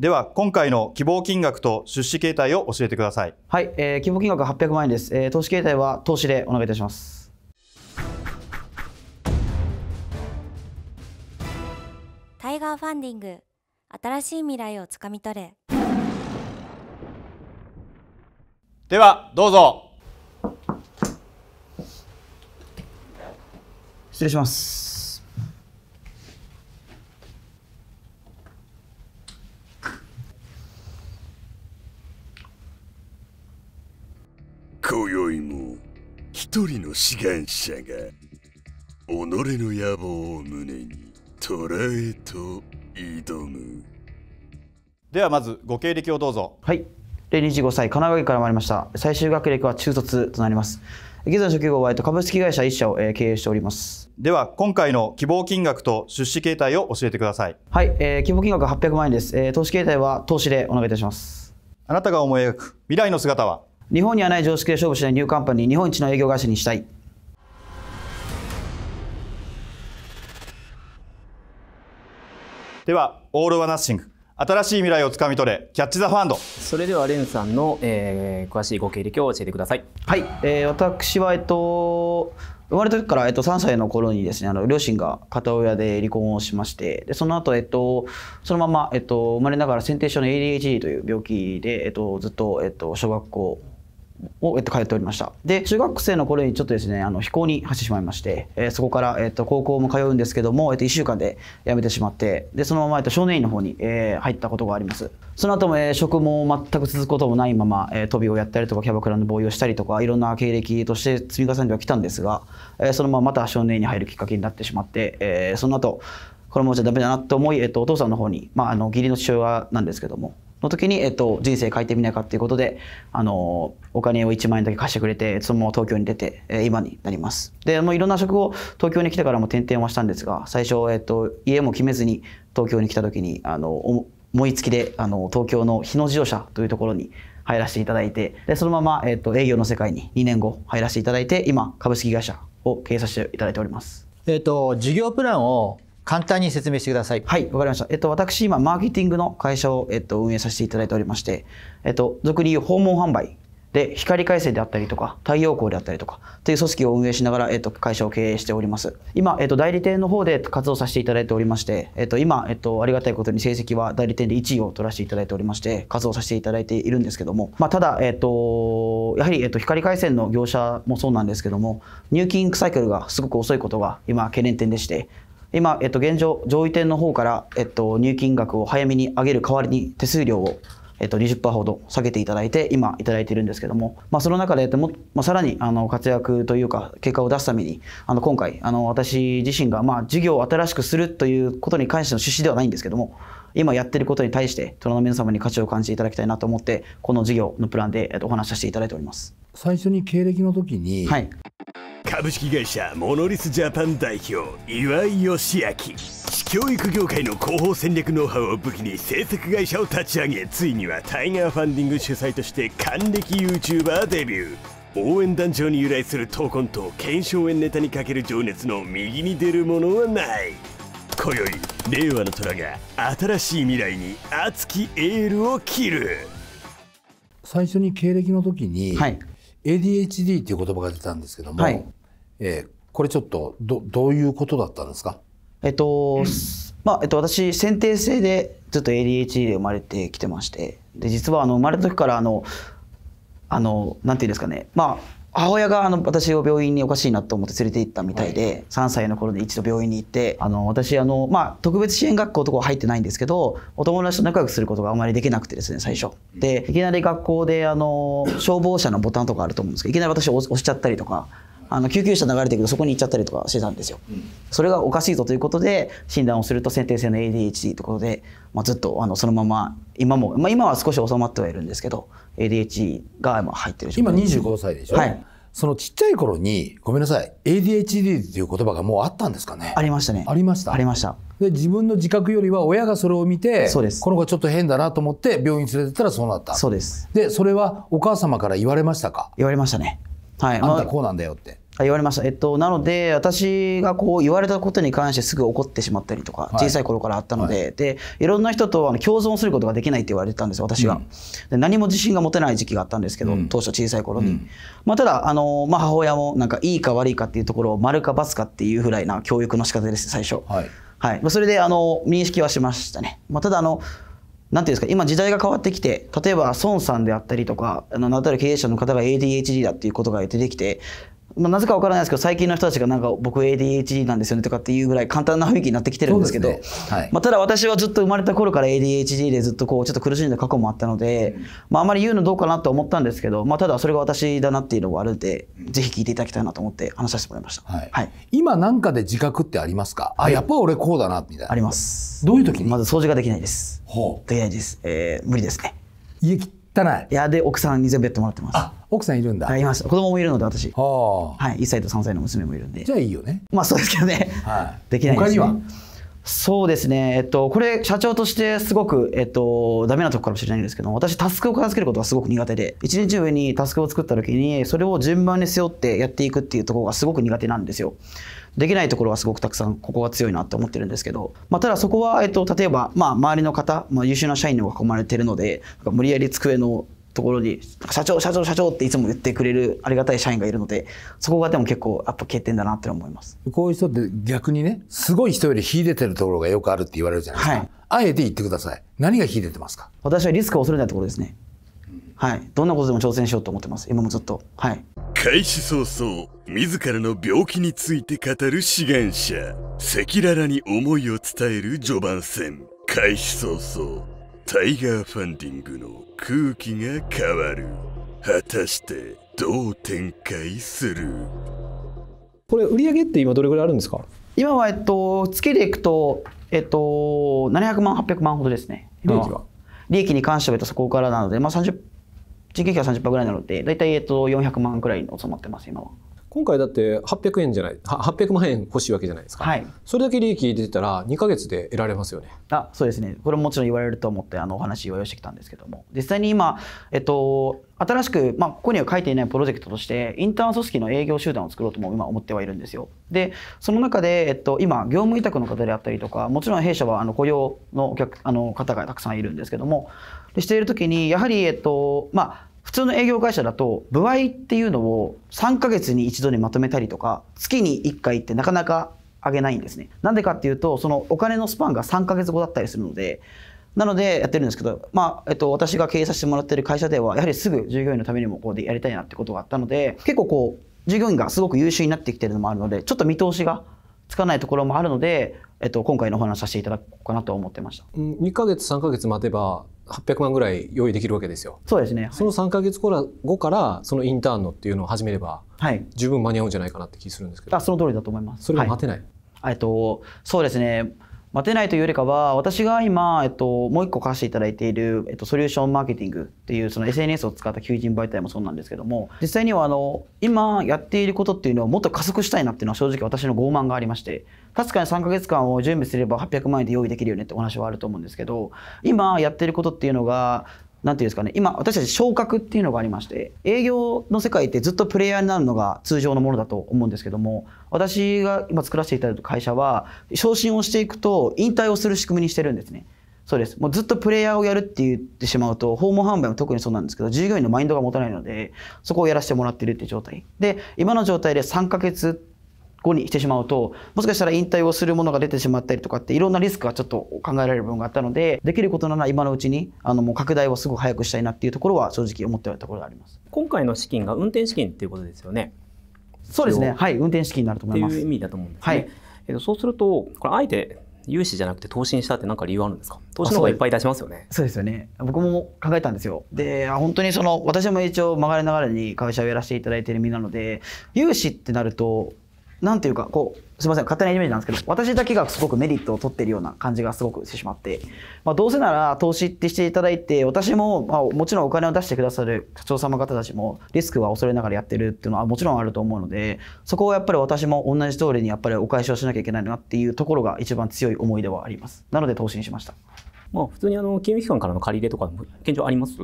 では今回の希望金額と出資形態を教えてくださいはい、えー、希望金額800万円です、えー、投資形態は投資でお願いいたしますタイガーファンディング新しい未来をつかみ取れではどうぞ失礼します今宵も一人の志願者が己の野望を胸に捉えと挑むではまずご経歴をどうぞはいで25歳神奈川県から参りました最終学歴は中卒となります現在の職業は株式会社1社を経営しておりますでは今回の希望金額と出資形態を教えてくださいはい、えー、希望金額800万円です、えー、投資形態は投資でお願いいたしますあなたが思い描く未来の姿は日本にはない常識で勝負しないニューカンパニー日本一の営業会社にしたいではオール・ワナッシング新しい未来をつかみ取れキャッチ・ザ・ファンドそれではレンさんの、えー、詳しいご経歴を教えてくださいはい、えー、私はえっと生まれた時から、えっと、3歳の頃にですねあの両親が片親で離婚をしましてでその後、えっとそのまま、えっと、生まれながら先定症の ADHD という病気で、えっと、ずっと、えっと、小学校を、えっと、通っておりました。で、中学生の頃にちょっとですね、あの、飛行に走ってしまいまして、えー、そこから、えっと、高校も通うんですけども、えっと、1週間で辞めてしまって、で、そのまま、えっと、少年院の方に、えー、入ったことがあります。その後も、えー、職も全く続くこともないまま、えー、飛びをやったりとか、キャバクラの防衛をしたりとか、いろんな経歴として積み重ねてはきたんですが、えー、そのまままた少年院に入るきっかけになってしまって、えー、その後、これもじゃダメだなと思い、えっと、お父さんの方に、まあ、あの義理の父親なんですけども、の時に、えっと、人生変えてみないかっていうことで、あの、お金を1万円だけ貸してくれて、そのまま東京に出て、えー、今になります。で、もういろんな職を東京に来てからも転々はしたんですが、最初、えっと、家も決めずに東京に来た時に、あの、思いつきで、あの、東京の日野自動車というところに入らせていただいて、で、そのまま、えっと、営業の世界に2年後入らせていただいて、今、株式会社を経営させていただいております。えっと、事業プランを簡単に説明してください。はい、わかりました。えっと、私、今、マーケティングの会社を、えっと、運営させていただいておりまして、えっと、俗に言う訪問販売で、光回線であったりとか、太陽光であったりとか、という組織を運営しながら、えっと、会社を経営しております。今、えっと、代理店の方で活動させていただいておりまして、えっと、今、えっと、ありがたいことに成績は代理店で1位を取らせていただいておりまして、活動させていただいているんですけども、まあ、ただ、えっと、やはり、えっと、光回線の業者もそうなんですけども、入金サイクルがすごく遅いことが今、懸念点でして、今、えっと、現状、上位店の方から、えっと、入金額を早めに上げる代わりに手数料を、えっと、20%ほど下げていただいて、今、いただいているんですけども、まあ、その中で、もまあ、さらにあの活躍というか、結果を出すために、あの今回、あの私自身が、まあ、事業を新しくするということに関しての趣旨ではないんですけども、今やってることに対して、虎の皆様に価値を感じていただきたいなと思って、この事業のプランで、えっと、お話しさせていただいております。最初に経歴の時に、はい、株式会社モノリスジャパン代表岩井義明教育業界の広報戦略ノウハウを武器に制作会社を立ち上げついにはタイガーファンディング主催として還暦 YouTuber デビュー応援団長に由来する闘魂と検証炎ネタにかける情熱の右に出るものはない今宵令和の虎が新しい未来に熱きエールを切る最初に経歴の時に、はい、ADHD っていう言葉が出たんですけども、はい、えー、これちょっとどどういうことだったんですかえっと、まあ、えっと、私、先天性でずっと ADHD で生まれてきてまして、で、実はあの、生まれた時からあの、あの、なんていうんですかね、まあ、母親があの私を病院におかしいなと思って連れて行ったみたいで、はい、3歳の頃に一度病院に行ってあの私あの、まあ、特別支援学校とかは入ってないんですけどお友達と仲良くすることがあまりできなくてですね最初でいきなり学校であの消防車のボタンとかあると思うんですけどいきなり私押しちゃったりとかあの救急車流れてるけどそこに行っちゃったりとかしてたんですよ、うん、それがおかしいぞということで診断をすると先天性の ADHD ということで、まあ、ずっとあのそのまま今も、まあ、今は少し収まってはいるんですけど ADHD が入ってる今25歳でしょ、はい、そのちっちゃい頃にごめんなさい ADHD ていう言葉がもうあったんですかねありましたねありましたありましたで自分の自覚よりは親がそれを見てそうですこの子ちょっと変だなと思って病院連れてったらそうなったそうですでそれはお母様から言われましたか言われましたねはいあんたこうなんだよって言われました。えっと、なので、私がこう言われたことに関してすぐ怒ってしまったりとか、小さい頃からあったので、はい、で、いろんな人とあの共存することができないって言われてたんです、私は、うん、で。何も自信が持てない時期があったんですけど、うん、当初小さい頃に。うん、まあ、ただ、あの、まあ、母親もなんかいいか悪いかっていうところを丸か×かっていうぐらいな教育の仕方です、最初。はい。はい。それで、あの、認識はしましたね。まあ、ただ、あの、なんていうんですか今時代が変わってきて例えば孫さんであったりとか名なたる経営者の方が ADHD だっていうことが出てきてまあ、なぜかわからないですけど最近の人たちがなんか僕 ADHD なんですよねとかっていうぐらい簡単な雰囲気になってきてるんですけど、ね、はいまあ、ただ私はずっと生まれた頃から ADHD でずっとこうちょっと苦しんだ過去もあったので、まあ、あまり言うのどうかなと思ったんですけど、まあ、ただそれが私だなっていうのがあるんで、ぜひ聞いていただきたいなと思って話させてもらいました、はいはい、今何かで自覚ってありますか、あやっぱ俺こうだなみたいなありますどういう時にまず掃除ができないですほうできないです、えー、無理ですね家汚いいやで奥さんに全部やってもらってますあ奥さんいるんだ、い、ます子供もいるので私はい、1歳と3歳の娘もいるんでじゃあいいよねまあそうですけどね、はい、できないです、ね、他にはそうですね、えっと、これ社長としてすごく、えっと、ダメなとこかもしれないんですけど私タスクを片付けることがすごく苦手で一日上にタスクを作った時にそれを順番に背負ってやっていくっていうところがすごく苦手なんですよできないところはすごくたくさんここが強いなって思ってるんですけど、まあ、ただそこは、えっと、例えば、まあ、周りの方、まあ、優秀な社員に囲まれてるので無理やり机のところに社長社長社長っていつも言ってくれるありがたい社員がいるのでそこがでも結構やっぱ欠点だなって思いますこういう人って逆にねすごい人より秀でてるところがよくあるって言われるじゃないですか、はい、あえて言ってください何が秀でてますか私はリスクを恐れないところですねはい。どんなことでも挑戦しようと思ってます。今もずっと。はい。開始早々、自らの病気について語る志願者。赤裸々に思いを伝える序盤戦。開始早々、タイガーファンディングの空気が変わる。果たして、どう展開するこれ、売り上げって今どれぐらいあるんですか今は、えっと、月でいくと、えっと、700万、800万ほどですね。利益は利益に関しては、そこからなので、まあ30、人件費が30%ぐらいなので、大体えっと400万くらいに収まってます、今は。今回だって800円じゃない、800万円欲しいわけじゃないですか。はい。それだけ利益出てたら2か月で得られますよね。あ、そうですね。これももちろん言われると思ってあのお話を用意してきたんですけども、実際に今えっと新しくまあここには書いていないプロジェクトとしてインターン組織の営業集団を作ろうとも今思ってはいるんですよ。で、その中でえっと今業務委託の方であったりとか、もちろん弊社はあの雇用のお客あの方がたくさんいるんですけども、でしているきにやはり、えっとまあ、普通の営業会社だと部合っていうのを3ヶ月に一度にまとめたりとか月に1回ってなかなか上げないんですね。なんでかっていうとそのお金のスパンが3ヶ月後だったりするのでなのでやってるんですけど、まあえっと、私が経営させてもらってる会社ではやはりすぐ従業員のためにもこうでやりたいなってことがあったので結構こう従業員がすごく優秀になってきてるのもあるのでちょっと見通しがつかないところもあるので、えっと、今回のお話させていただこうかなと思ってました。2ヶ月3ヶ月待てば800万ぐらい用意できるわけですよ。そうですね。その3か月後からそのインターンのっていうのを始めれば、はい、十分間に合うんじゃないかなって気するんですけど。あ、その通りだと思います。それも待てない。はい、えっとそうですね。待てないというよりかは、私が今、えっと、もう一個貸していただいている、えっと、ソリューションマーケティングっていう、その SNS を使った求人媒体もそうなんですけども、実際には、あの、今やっていることっていうのをもっと加速したいなっていうのは正直私の傲慢がありまして、確かに3ヶ月間を準備すれば800万円で用意できるよねってお話はあると思うんですけど今やってることっていうのが何て言うんですかね今私たち昇格っていうのがありまして営業の世界ってずっとプレイヤーになるのが通常のものだと思うんですけども私が今作らせていただいた会社は昇進をしていくと引退をする仕組みにしてるんですね。そうです。もうずっとプレイヤーをやるって言ってしまうと、訪問販売も特にそうなんですけど、従業員のマインドが持たないので、そこをやらせてもらってるって状態。で、今の状態で3ヶ月後にしてしまうと、もしかしたら引退をするものが出てしまったりとかって、いろんなリスクがちょっと考えられる部分があったので、できることなら今のうちに、あの、もう拡大をすごく早くしたいなっていうところは正直思っているところがあります。今回の資金が運転資金っていうことですよね。そうですね。はい、運転資金になると思います。という意味だと思うんですね。はい、えっと、そうすると、これあえて融資じゃなくて投資にしたって何か理由あるんですか投資の方がいっぱい出しますよねそうですよね僕も考えたんですよで本当にその私も一応曲がりながらに会社をやらせていただいている身なので融資ってなるとなんていうか、こう、すみません、勝手なイメージなんですけど、私だけがすごくメリットを取ってるような感じがすごくしてしまって、まあ、どうせなら投資ってしていただいて、私も、まあ、もちろんお金を出してくださる社長様方たちも、リスクは恐れながらやってるっていうのはもちろんあると思うので、そこはやっぱり私も同じ通りにやっぱりお返しをしなきゃいけないなっていうところが一番強い思いではあります。なので投資にしました。まあ、普通にあの金融機関からの借り入れとか、現状あります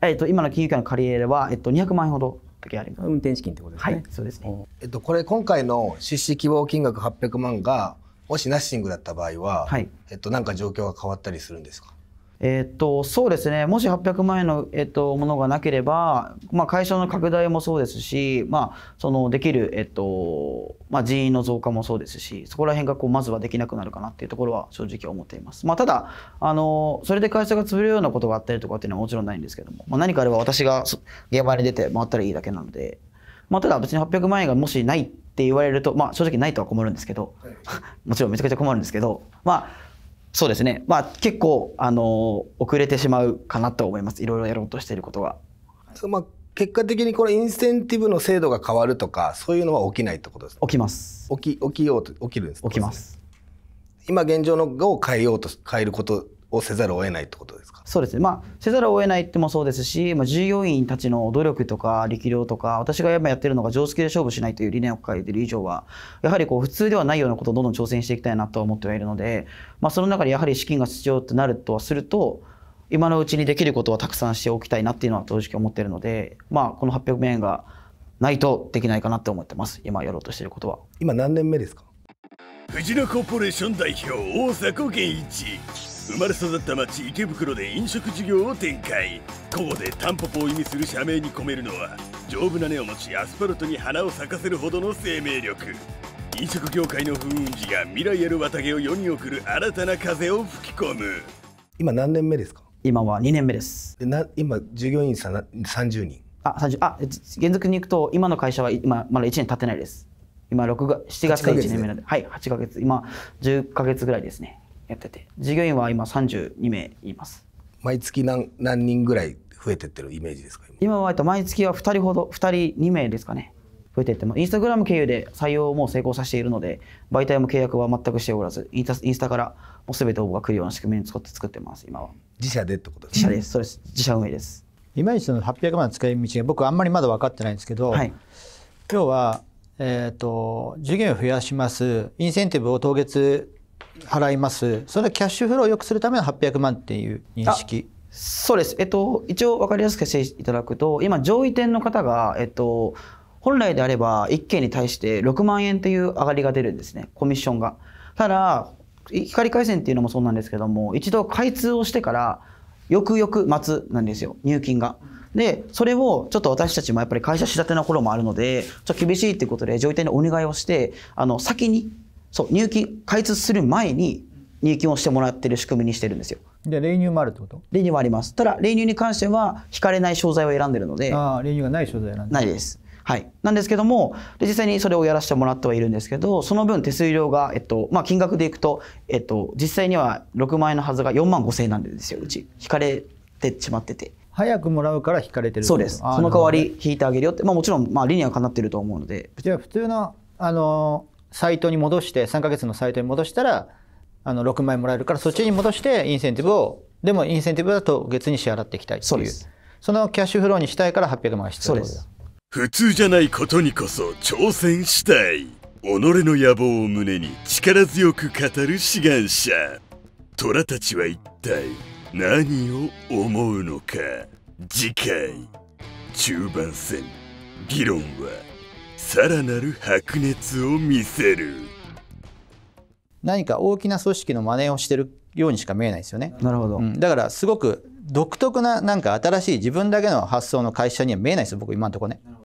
えっと、今の金融機関の借り入れは、えっと、200万円ほど時あります運転資金ってことですね、はい、そうですね、えっと、これ今回の出資希望金額800万がもしナッシングだった場合は、はい、えっと、なんか状況が変わったりするんですかえっと、そうですね、もし800万円の、えっと、ものがなければ、まあ、会社の拡大もそうですし、まあ、そのできる、えっとまあ、人員の増加もそうですし、そこら辺がこうまずはできなくなるかなっていうところは正直思っています。まあ、ただあの、それで会社が潰れるようなことがあったりとかっていうのはもちろんないんですけども、まあ、何かあれば私が現場に出て回ったらいいだけなので、まあ、ただ別に800万円がもしないって言われると、まあ、正直ないとは困るんですけど、もちろんめちゃくちゃ困るんですけど、まあそうですね、まあ、結構、あの遅れてしまうかなと思います、いろいろやろうとしていることが。まあ、結果的にこれ、インセンティブの制度が変わるとか、そういうのは起きないってことです、ね、起きます。起き起きようと起きるんです起きます。今現状のを変えようと変えることをせざるを得ないってことですかそうですね、まあ、せざるを得ないってもそうですし、まあ、従業員たちの努力とか力量とか私が今やってるのが常識で勝負しないという理念を抱えている以上はやはりこう普通ではないようなことをどんどん挑戦していきたいなとは思ってはいるので、まあ、その中でやはり資金が必要となるとはすると今のうちにできることはたくさんしておきたいなっていうのは正直思ってるので、まあ、この800万円がないとできないかなと思ってます今やろうとしてることは今何年目ですか藤野コーポレーション代表大迫源一生まれ育った町池袋で飲食事業を展開ここでタンポポを意味する社名に込めるのは丈夫な根を持ちアスファルトに花を咲かせるほどの生命力飲食業界の風雲児が未来ある綿毛を世に送る新たな風を吹き込む今何年目ですか今は2年目ですでな今従業員さん30人あ30あ原則に行くと今の会社は今まだ1年経ってないです今6月7月が1年目なんではい8ヶ月今10ヶ月ぐらいですねやってて従業員は今32名います毎月何何人ぐらい増えてってるイメージですか今は毎月は2人ほど2人2名ですかね増えてってもインスタグラム経由で採用をもう成功させているので媒体も契約は全くしておらずインスタからもう全て応募が来るような仕組みに作って作ってます今は自社でってことです、か自社ですそうです自社運営ですいまいちその800万使い道が僕あんまりまだ分かってないんですけど、はい、今日はえーと、と従業員を増やしますインセンティブを当月払いますそれはキャッシュフローを良くするための800万っていう認識そうです、えっと、一応分かりやすくしていただくと今上位店の方が、えっと、本来であれば1件に対して6万円という上がりが出るんですねコミッションが。ただ光回線っていうのもそうなんですけども一度開通をしてから翌々待つなんですよ入金が。でそれをちょっと私たちもやっぱり会社仕立ての頃もあるのでちょっと厳しいっていうことで上位店にお願いをしてあの先にそう入金開通する前に入金をしてもらってる仕組みにしてるんですよ。で練乳もあるってこと霊乳はあります。ただ練乳に関しては引かれない商材を選んでるので、ああ霊乳がない商材なんないです。はい、なんですけどもで実際にそれをやらせてもらってはいるんですけどその分手数料が、えっとまあ、金額でいくと、えっと、実際には6万円のはずが4万5千円なんですようち引かれてしまってて早くもらうから引かれてるそうですその代わり引いてあげるよって、まあ、もちろん、まあ、理にはかなってると思うのでじゃあ普通のあのーサイトに戻して3か月のサイトに戻したらあの6万円もらえるからそっちに戻してインセンティブをでもインセンティブだと月に支払っていきたいっていうそのキャッシュフローにしたいから800万必要です普通じゃないことにこそ挑戦したい己の野望を胸に力強く語る志願者虎たちは一体何を思うのか次回中盤戦議論はさらなる白熱を見せる何か大きな組織の真似をしてるようにしか見えないですよねなるほど、うん、だからすごく独特ななんか新しい自分だけの発想の会社には見えないですよ僕今のとこね